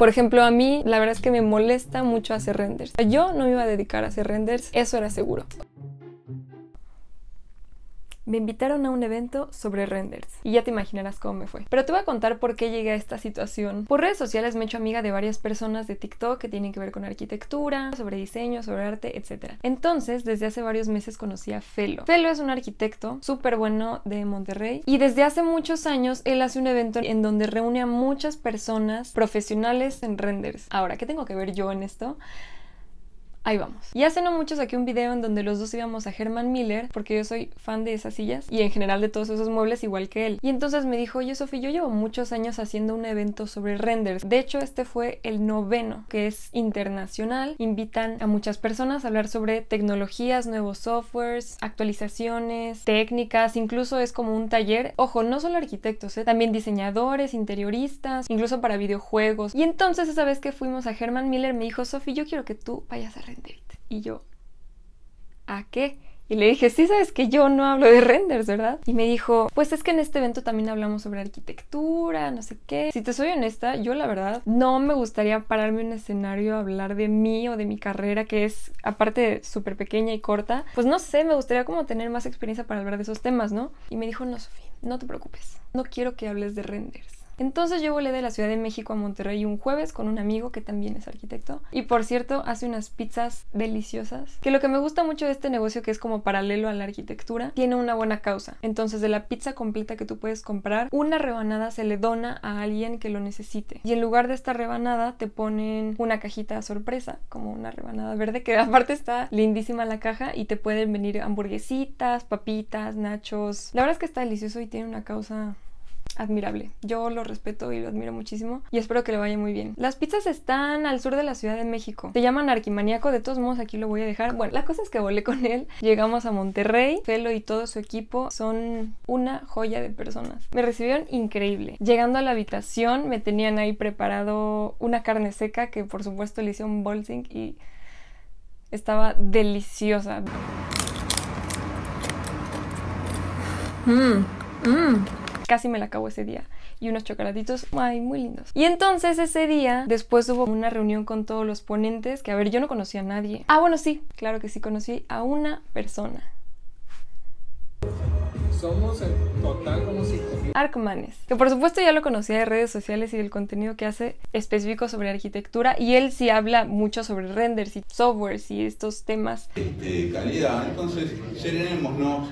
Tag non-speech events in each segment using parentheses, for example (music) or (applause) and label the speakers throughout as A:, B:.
A: Por ejemplo, a mí la verdad es que me molesta mucho hacer renders. Yo no me iba a dedicar a hacer renders, eso era seguro me invitaron a un evento sobre renders y ya te imaginarás cómo me fue. Pero te voy a contar por qué llegué a esta situación. Por redes sociales me he hecho amiga de varias personas de TikTok que tienen que ver con arquitectura, sobre diseño, sobre arte, etc. Entonces, desde hace varios meses conocí a Felo. Felo es un arquitecto súper bueno de Monterrey y desde hace muchos años él hace un evento en donde reúne a muchas personas profesionales en renders. Ahora, ¿qué tengo que ver yo en esto? Ahí vamos. Y hace no muchos aquí un video en donde los dos íbamos a Herman Miller, porque yo soy fan de esas sillas y en general de todos esos muebles igual que él. Y entonces me dijo, oye Sofía, yo llevo muchos años haciendo un evento sobre renders. De hecho, este fue el noveno, que es internacional. Invitan a muchas personas a hablar sobre tecnologías, nuevos softwares, actualizaciones, técnicas, incluso es como un taller. Ojo, no solo arquitectos, ¿eh? también diseñadores, interioristas, incluso para videojuegos. Y entonces esa vez que fuimos a Herman Miller me dijo, Sofía, yo quiero que tú vayas a y yo, ¿a qué? Y le dije, sí, sabes que yo no hablo de renders, ¿verdad? Y me dijo, pues es que en este evento también hablamos sobre arquitectura, no sé qué. Si te soy honesta, yo la verdad no me gustaría pararme en un escenario a hablar de mí o de mi carrera, que es aparte súper pequeña y corta. Pues no sé, me gustaría como tener más experiencia para hablar de esos temas, ¿no? Y me dijo, no, Sofía, no te preocupes, no quiero que hables de renders entonces yo volé de la Ciudad de México a Monterrey un jueves con un amigo que también es arquitecto y por cierto hace unas pizzas deliciosas. Que lo que me gusta mucho de este negocio que es como paralelo a la arquitectura, tiene una buena causa. Entonces de la pizza completa que tú puedes comprar, una rebanada se le dona a alguien que lo necesite. Y en lugar de esta rebanada te ponen una cajita sorpresa, como una rebanada verde que (laughs) aparte está lindísima la caja y te pueden venir hamburguesitas, papitas, nachos. La verdad es que está delicioso y tiene una causa admirable. Yo lo respeto y lo admiro muchísimo y espero que le vaya muy bien. Las pizzas están al sur de la Ciudad de México. Se llaman Arquimaniaco, de todos modos aquí lo voy a dejar. Bueno, la cosa es que volé con él, llegamos a Monterrey, Felo y todo su equipo son una joya de personas. Me recibieron increíble. Llegando a la habitación me tenían ahí preparado una carne seca que por supuesto le hice un bolsing y estaba deliciosa. Mmm, mmm casi me la acabo ese día. Y unos chocolatitos, ay, muy lindos. Y entonces ese día, después hubo una reunión con todos los ponentes, que a ver, yo no conocí a nadie. Ah, bueno, sí, claro que sí, conocí a una persona. Somos total como si... Arcmanes, que por supuesto ya lo conocía de redes sociales y del contenido que hace específico sobre arquitectura y él sí habla mucho sobre renders y softwares y estos temas. De calidad, entonces no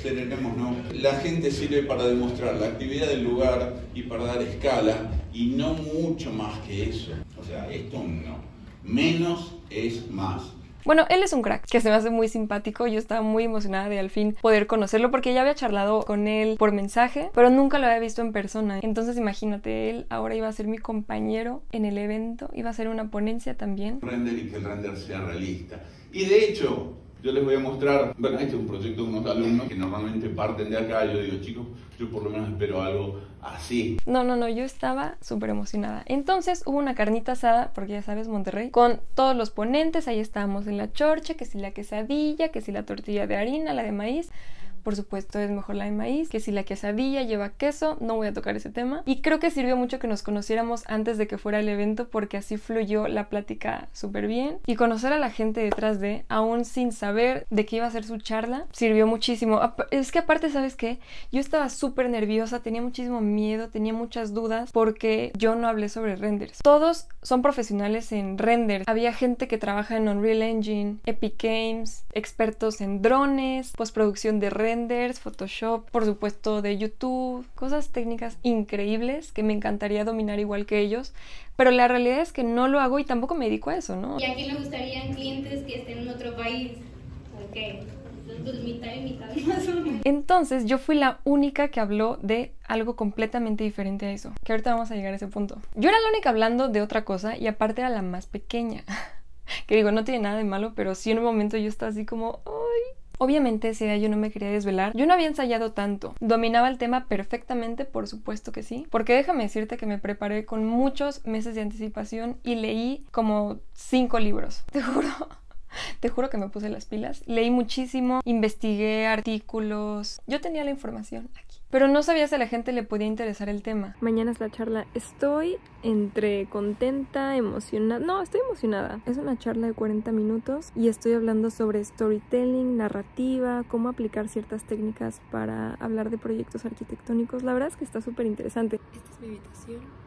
A: serenemos, ¿no? La gente sirve para demostrar la actividad del lugar y para dar escala y no mucho más que eso. O sea, esto no. Menos es más. Bueno, él es un crack, que se me hace muy simpático. Yo estaba muy emocionada de al fin poder conocerlo porque ya había charlado con él por mensaje, pero nunca lo había visto en persona. Entonces imagínate, él ahora iba a ser mi compañero en el evento, iba a hacer una ponencia también. Render y que el render sea realista. Y de hecho, yo les voy a mostrar, bueno, este es un proyecto de unos alumnos que normalmente parten de acá, yo digo, chicos, yo por lo menos espero algo así. No, no, no, yo estaba súper emocionada. Entonces hubo una carnita asada, porque ya sabes, Monterrey, con todos los ponentes, ahí estábamos en la chorcha, que si la quesadilla, que si la tortilla de harina, la de maíz por supuesto es mejor la de maíz, que si la quesadilla lleva queso, no voy a tocar ese tema. Y creo que sirvió mucho que nos conociéramos antes de que fuera el evento porque así fluyó la plática súper bien. Y conocer a la gente detrás de, aún sin saber de qué iba a ser su charla, sirvió muchísimo. Es que aparte, ¿sabes qué? Yo estaba súper nerviosa, tenía muchísimo miedo, tenía muchas dudas porque yo no hablé sobre renders. Todos son profesionales en render. Había gente que trabaja en Unreal Engine, Epic Games, expertos en drones, postproducción de red. Photoshop, por supuesto de YouTube, cosas técnicas increíbles que me encantaría dominar igual que ellos, pero la realidad es que no lo hago y tampoco me dedico a eso, ¿no? ¿Y a quién le gustarían clientes que estén en otro país? Entonces, pues (laughs) Entonces yo fui la única que habló de algo completamente diferente a eso, que ahorita vamos a llegar a ese punto. Yo era la única hablando de otra cosa y aparte era la más pequeña (laughs) que digo, no tiene nada de malo, pero sí en un momento yo estaba así como, ¡ay! Obviamente ese día yo no me quería desvelar, yo no había ensayado tanto, dominaba el tema perfectamente, por supuesto que sí, porque déjame decirte que me preparé con muchos meses de anticipación y leí como cinco libros, (laughs) te juro. Te juro que me puse las pilas. Leí muchísimo, investigué artículos. Yo tenía la información aquí. Pero no sabía si a la gente le podía interesar el tema. Mañana es la charla. Estoy entre contenta, emocionada. No, estoy emocionada. Es una charla de 40 minutos y estoy hablando sobre storytelling, narrativa, cómo aplicar ciertas técnicas para hablar de proyectos arquitectónicos. La verdad es que está súper interesante. Esta es mi habitación.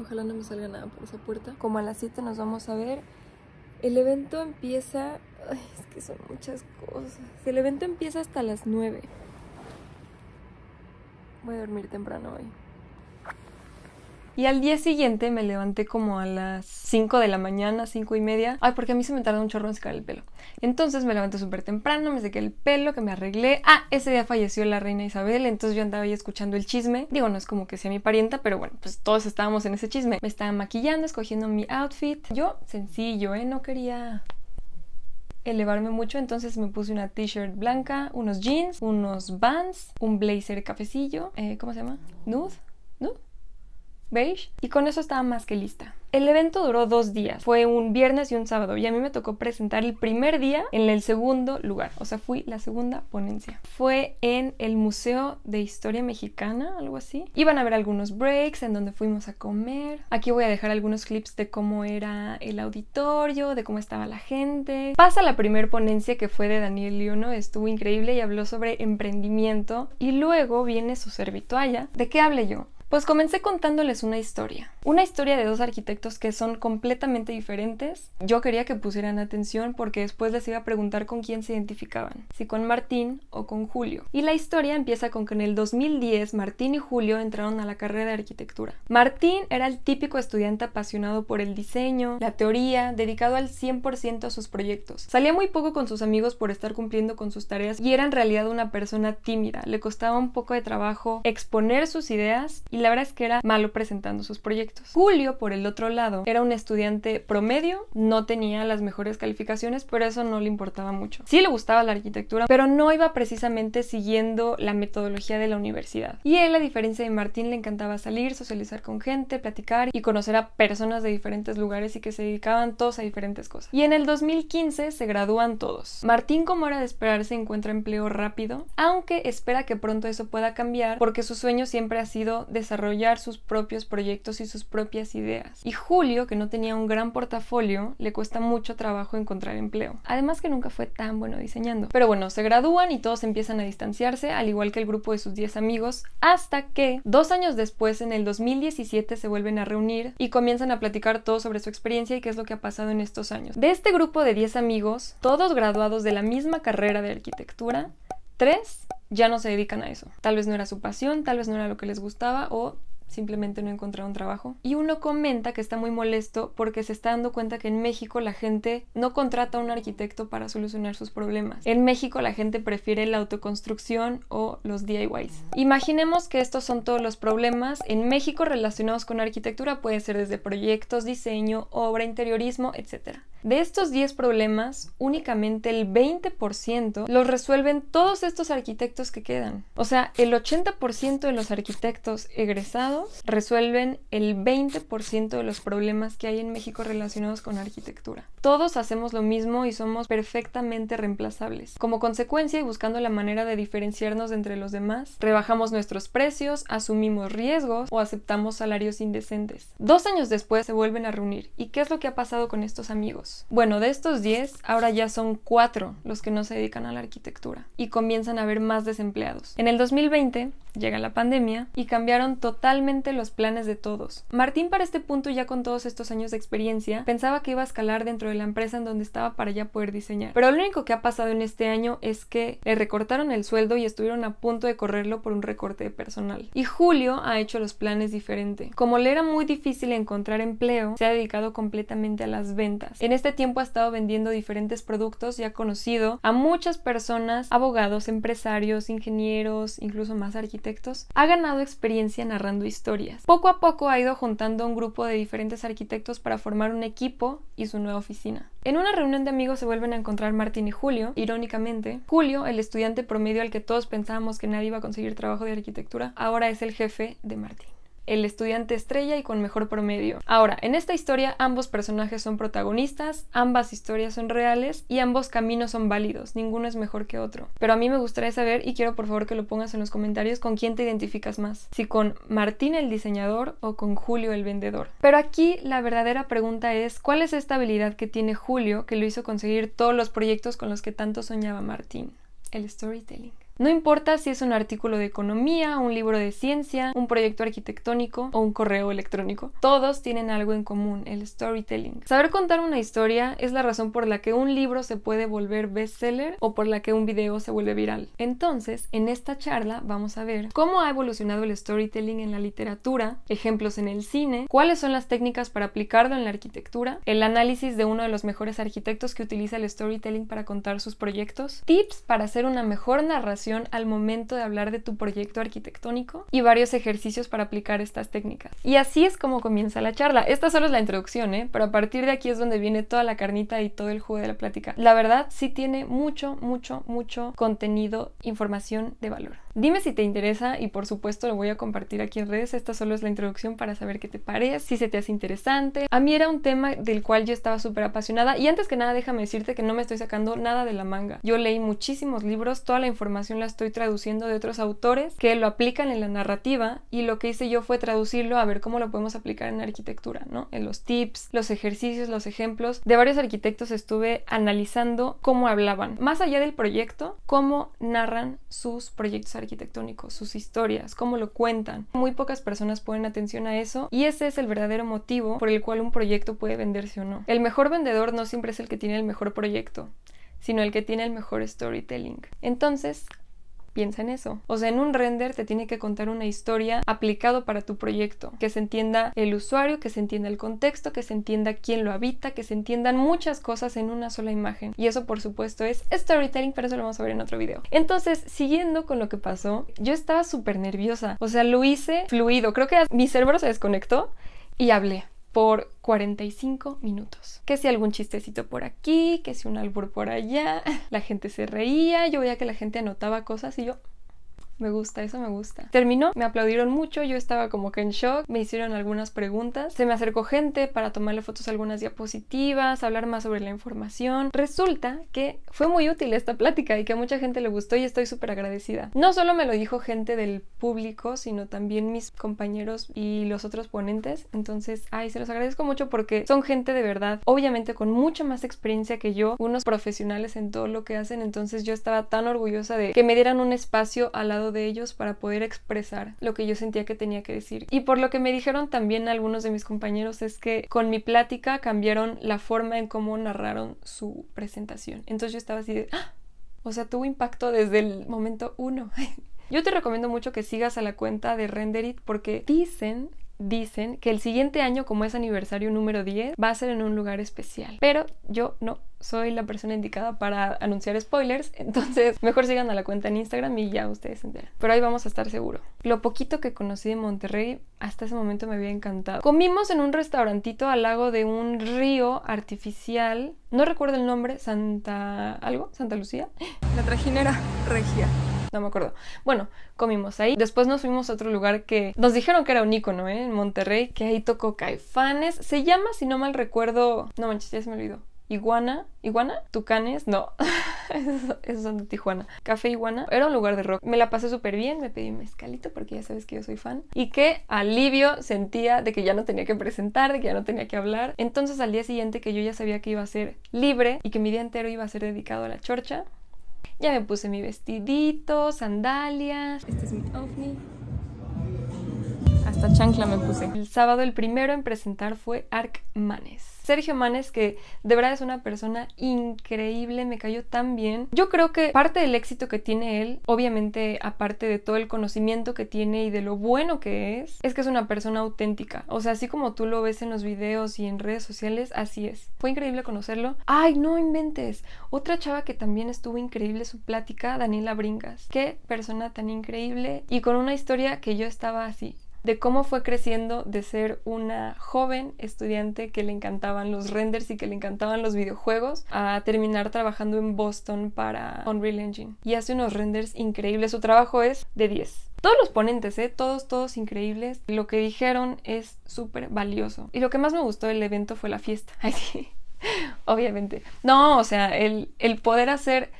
A: Ojalá no me salga nada por esa puerta. Como a las 7 nos vamos a ver. El evento empieza... Ay, es que son muchas cosas. El evento empieza hasta las 9. Voy a dormir temprano hoy. Y al día siguiente me levanté como a las 5 de la mañana, 5 y media. Ay, porque a mí se me tarda un chorro en secar el pelo. Entonces me levanté súper temprano, me sequé el pelo, que me arreglé. Ah, ese día falleció la reina Isabel, entonces yo andaba ahí escuchando el chisme. Digo, no es como que sea mi parienta, pero bueno, pues todos estábamos en ese chisme. Me estaba maquillando, escogiendo mi outfit. Yo, sencillo, ¿eh? No quería elevarme mucho, entonces me puse una t-shirt blanca, unos jeans, unos bands, un blazer cafecillo, eh, ¿cómo se llama? Nude beige y con eso estaba más que lista. El evento duró dos días, fue un viernes y un sábado y a mí me tocó presentar el primer día en el segundo lugar, o sea, fui la segunda ponencia. Fue en el Museo de Historia Mexicana, algo así. Iban a haber algunos breaks en donde fuimos a comer. Aquí voy a dejar algunos clips de cómo era el auditorio, de cómo estaba la gente. Pasa la primera ponencia que fue de Daniel Liono, estuvo increíble y habló sobre emprendimiento y luego viene su servitualla. ¿De qué hablé yo? Pues comencé contándoles una historia. Una historia de dos arquitectos que son completamente diferentes. Yo quería que pusieran atención porque después les iba a preguntar con quién se identificaban, si con Martín o con Julio. Y la historia empieza con que en el 2010 Martín y Julio entraron a la carrera de arquitectura. Martín era el típico estudiante apasionado por el diseño, la teoría, dedicado al 100% a sus proyectos. Salía muy poco con sus amigos por estar cumpliendo con sus tareas y era en realidad una persona tímida. Le costaba un poco de trabajo exponer sus ideas y la verdad es que era malo presentando sus proyectos. Julio, por el otro lado, era un estudiante promedio, no tenía las mejores calificaciones, pero eso no le importaba mucho. Sí le gustaba la arquitectura, pero no iba precisamente siguiendo la metodología de la universidad. Y él, a diferencia de Martín, le encantaba salir, socializar con gente, platicar y conocer a personas de diferentes lugares y que se dedicaban todos a diferentes cosas. Y en el 2015 se gradúan todos. Martín, como era de esperar, se encuentra empleo rápido, aunque espera que pronto eso pueda cambiar porque su sueño siempre ha sido desarrollar desarrollar sus propios proyectos y sus propias ideas. Y Julio, que no tenía un gran portafolio, le cuesta mucho trabajo encontrar empleo. Además que nunca fue tan bueno diseñando. Pero bueno, se gradúan y todos empiezan a distanciarse, al igual que el grupo de sus 10 amigos, hasta que dos años después, en el 2017, se vuelven a reunir y comienzan a platicar todo sobre su experiencia y qué es lo que ha pasado en estos años. De este grupo de 10 amigos, todos graduados de la misma carrera de arquitectura, Tres, ya no se dedican a eso. Tal vez no era su pasión, tal vez no era lo que les gustaba o simplemente no un trabajo. Y uno comenta que está muy molesto porque se está dando cuenta que en México la gente no contrata a un arquitecto para solucionar sus problemas. En México la gente prefiere la autoconstrucción o los DIYs. Imaginemos que estos son todos los problemas en México relacionados con arquitectura, puede ser desde proyectos, diseño, obra, interiorismo, etc. De estos 10 problemas, únicamente el 20% los resuelven todos estos arquitectos que quedan. O sea, el 80% de los arquitectos egresados resuelven el 20% de los problemas que hay en México relacionados con arquitectura. Todos hacemos lo mismo y somos perfectamente reemplazables. Como consecuencia y buscando la manera de diferenciarnos entre los demás, rebajamos nuestros precios, asumimos riesgos o aceptamos salarios indecentes. Dos años después se vuelven a reunir. ¿Y qué es lo que ha pasado con estos amigos? Bueno, de estos 10, ahora ya son 4 los que no se dedican a la arquitectura y comienzan a haber más desempleados. En el 2020 llega la pandemia y cambiaron totalmente los planes de todos. Martín para este punto ya con todos estos años de experiencia pensaba que iba a escalar dentro de la empresa en donde estaba para ya poder diseñar. Pero lo único que ha pasado en este año es que le recortaron el sueldo y estuvieron a punto de correrlo por un recorte de personal. Y Julio ha hecho los planes diferente. Como le era muy difícil encontrar empleo, se ha dedicado completamente a las ventas. En este tiempo ha estado vendiendo diferentes productos y ha conocido a muchas personas, abogados, empresarios, ingenieros, incluso más arquitectos. Ha ganado experiencia narrando historias. Poco a poco ha ido juntando un grupo de diferentes arquitectos para formar un equipo y su nueva oficina. En una reunión de amigos se vuelven a encontrar Martín y Julio, irónicamente. Julio, el estudiante promedio al que todos pensábamos que nadie iba a conseguir trabajo de arquitectura, ahora es el jefe de Martín el estudiante estrella y con mejor promedio. Ahora, en esta historia ambos personajes son protagonistas, ambas historias son reales y ambos caminos son válidos, ninguno es mejor que otro. Pero a mí me gustaría saber y quiero por favor que lo pongas en los comentarios con quién te identificas más, si con Martín el diseñador o con Julio el vendedor. Pero aquí la verdadera pregunta es, ¿cuál es esta habilidad que tiene Julio que lo hizo conseguir todos los proyectos con los que tanto soñaba Martín? El storytelling. No importa si es un artículo de economía, un libro de ciencia, un proyecto arquitectónico o un correo electrónico, todos tienen algo en común, el storytelling. Saber contar una historia es la razón por la que un libro se puede volver bestseller o por la que un video se vuelve viral. Entonces, en esta charla vamos a ver cómo ha evolucionado el storytelling en la literatura, ejemplos en el cine, cuáles son las técnicas para aplicarlo en la arquitectura, el análisis de uno de los mejores arquitectos que utiliza el storytelling para contar sus proyectos, tips para hacer una mejor narración al momento de hablar de tu proyecto arquitectónico y varios ejercicios para aplicar estas técnicas. Y así es como comienza la charla. Esta solo es la introducción, ¿eh? pero a partir de aquí es donde viene toda la carnita y todo el jugo de la plática. La verdad, sí tiene mucho, mucho, mucho contenido, información de valor. Dime si te interesa y por supuesto lo voy a compartir aquí en redes. Esta solo es la introducción para saber qué te parece, si se te hace interesante. A mí era un tema del cual yo estaba súper apasionada y antes que nada déjame decirte que no me estoy sacando nada de la manga. Yo leí muchísimos libros, toda la información la estoy traduciendo de otros autores que lo aplican en la narrativa y lo que hice yo fue traducirlo a ver cómo lo podemos aplicar en arquitectura, ¿no? En los tips, los ejercicios, los ejemplos. De varios arquitectos estuve analizando cómo hablaban, más allá del proyecto, cómo narran sus proyectos arquitectónicos, sus historias, cómo lo cuentan. Muy pocas personas ponen atención a eso y ese es el verdadero motivo por el cual un proyecto puede venderse o no. El mejor vendedor no siempre es el que tiene el mejor proyecto, sino el que tiene el mejor storytelling. Entonces, Piensa en eso. O sea, en un render te tiene que contar una historia aplicado para tu proyecto, que se entienda el usuario, que se entienda el contexto, que se entienda quién lo habita, que se entiendan muchas cosas en una sola imagen. Y eso por supuesto es storytelling, pero eso lo vamos a ver en otro video. Entonces, siguiendo con lo que pasó, yo estaba súper nerviosa. O sea, lo hice fluido. Creo que mi cerebro se desconectó y hablé por 45 minutos. Que si algún chistecito por aquí, que si un albur por allá, (laughs) la gente se reía, yo veía que la gente anotaba cosas y yo me gusta, eso me gusta. Terminó, me aplaudieron mucho, yo estaba como que en shock, me hicieron algunas preguntas, se me acercó gente para tomarle fotos algunas diapositivas, hablar más sobre la información. Resulta que fue muy útil esta plática y que a mucha gente le gustó y estoy súper agradecida. No solo me lo dijo gente del público, sino también mis compañeros y los otros ponentes, entonces, ay, se los agradezco mucho porque son gente de verdad, obviamente con mucha más experiencia que yo, unos profesionales en todo lo que hacen, entonces yo estaba tan orgullosa de que me dieran un espacio al lado de ellos para poder expresar lo que yo sentía que tenía que decir. Y por lo que me dijeron también algunos de mis compañeros es que con mi plática cambiaron la forma en cómo narraron su presentación. Entonces yo estaba así de, ¡Ah!". o sea, tuvo impacto desde el momento uno. (laughs) Yo te recomiendo mucho que sigas a la cuenta de Renderit porque dicen dicen que el siguiente año, como es aniversario número 10, va a ser en un lugar especial. Pero yo no soy la persona indicada para anunciar spoilers, (laughs) entonces mejor sigan a la cuenta en Instagram y ya ustedes se enteran. Pero ahí vamos a estar seguro. Lo poquito que conocí de Monterrey hasta ese momento me había encantado. Comimos en un restaurantito al lago de un río artificial, no recuerdo el nombre, Santa algo, Santa Lucía. La trajinera regia no me acuerdo. Bueno, comimos ahí. Después nos fuimos a otro lugar que nos dijeron que era un icono ¿eh? En Monterrey, que ahí tocó Caifanes. Se llama, si no mal recuerdo, no manches, ya se me olvidó. Iguana, Iguana, Tucanes, no, (laughs) esos son de Tijuana. Café Iguana, era un lugar de rock. Me la pasé súper bien, me pedí mezcalito porque ya sabes que yo soy fan. Y qué alivio sentía de que ya no tenía que presentar, de que ya no tenía que hablar. Entonces al día siguiente que yo ya sabía que iba a ser libre y que mi día entero iba a ser dedicado a la chorcha, ya me puse mi vestidito, sandalias. Este es mi ovni chancla me puse. El sábado el primero en presentar fue Arc Manes. Sergio Manes, que de verdad es una persona increíble, me cayó tan bien. Yo creo que parte del éxito que tiene él, obviamente aparte de todo el conocimiento que tiene y de lo bueno que es, es que es una persona auténtica. O sea, así como tú lo ves en los videos y en redes sociales, así es. Fue increíble conocerlo. Ay, no inventes. Otra chava que también estuvo increíble su plática, Daniela Bringas. Qué persona tan increíble y con una historia que yo estaba así de cómo fue creciendo de ser una joven estudiante que le encantaban los renders y que le encantaban los videojuegos a terminar trabajando en Boston para Unreal Engine. Y hace unos renders increíbles. Su trabajo es de 10. Todos los ponentes, ¿eh? todos, todos increíbles. Lo que dijeron es súper valioso. Y lo que más me gustó del evento fue la fiesta. (laughs) Ay, sí. Obviamente. No, o sea, el, el poder hacer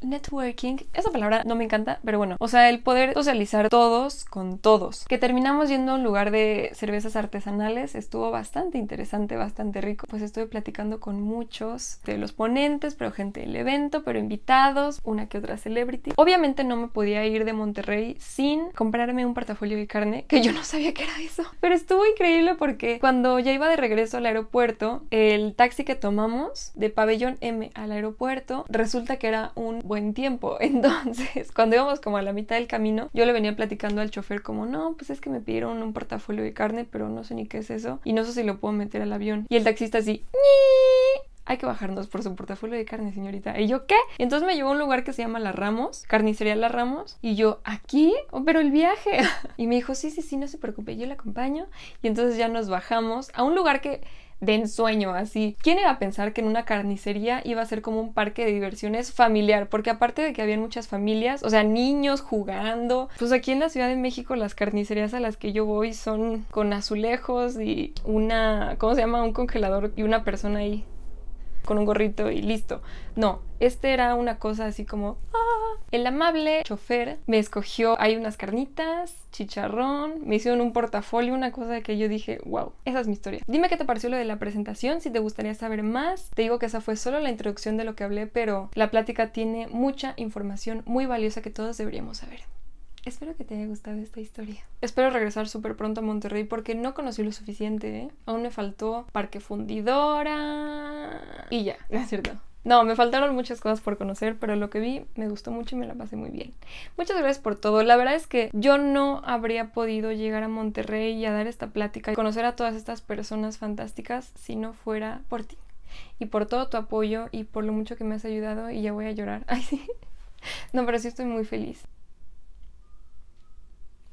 A: networking. Esa palabra no me encanta, pero bueno, o sea, el poder socializar todos con todos. Que terminamos yendo a un lugar de cervezas artesanales, estuvo bastante interesante, bastante rico. Pues estuve platicando con muchos de los ponentes, pero gente del evento, pero invitados, una que otra celebrity. Obviamente no me podía ir de Monterrey sin comprarme un portafolio de carne, que yo no sabía que era eso. Pero estuvo increíble porque cuando ya iba de regreso al aeropuerto, el taxi que tomamos de pabellón M al aeropuerto, resulta que era un buen tiempo. (laughs) Entonces, cuando íbamos como a la mitad del camino, yo le venía platicando al chofer como, no, pues es que me pidieron un portafolio de carne, pero no sé ni qué es eso y no sé si lo puedo meter al avión. Y el taxista así, ¡ñi! hay que bajarnos por su portafolio de carne, señorita. Y yo, ¿qué? Entonces me llevó a un lugar que se llama La Ramos, carnicería La Ramos, y yo, ¿aquí? pero el viaje. (laughs) y me dijo, sí, sí, sí, no se preocupe, yo la acompaño. Y entonces ya nos bajamos a un lugar que de ensueño, así. ¿Quién iba a pensar que en una carnicería iba a ser como un parque de diversiones familiar? Porque aparte de que habían muchas familias, o sea, niños jugando, pues aquí en la Ciudad de México las carnicerías a las que yo voy son con azulejos y una, ¿cómo se llama? Un congelador y una persona ahí con un gorrito y listo. No, este era una cosa así como... Ah". El amable chofer me escogió, hay unas carnitas, chicharrón, me hicieron un portafolio, una cosa que yo dije, wow, esa es mi historia. Dime qué te pareció lo de la presentación, si te gustaría saber más. Te digo que esa fue solo la introducción de lo que hablé, pero la plática tiene mucha información muy valiosa que todos deberíamos saber. Espero que te haya gustado esta historia. Espero regresar súper pronto a Monterrey porque no conocí lo suficiente, ¿eh? Aún me faltó Parque Fundidora. Y ya, no es cierto. No, me faltaron muchas cosas por conocer, pero lo que vi me gustó mucho y me la pasé muy bien. Muchas gracias por todo. La verdad es que yo no habría podido llegar a Monterrey y a dar esta plática y conocer a todas estas personas fantásticas si no fuera por ti. Y por todo tu apoyo y por lo mucho que me has ayudado y ya voy a llorar. (laughs) Ay, sí. No, pero sí estoy muy feliz.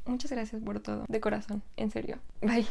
A: Muchas gracias por todo, de corazón, en serio. Bye.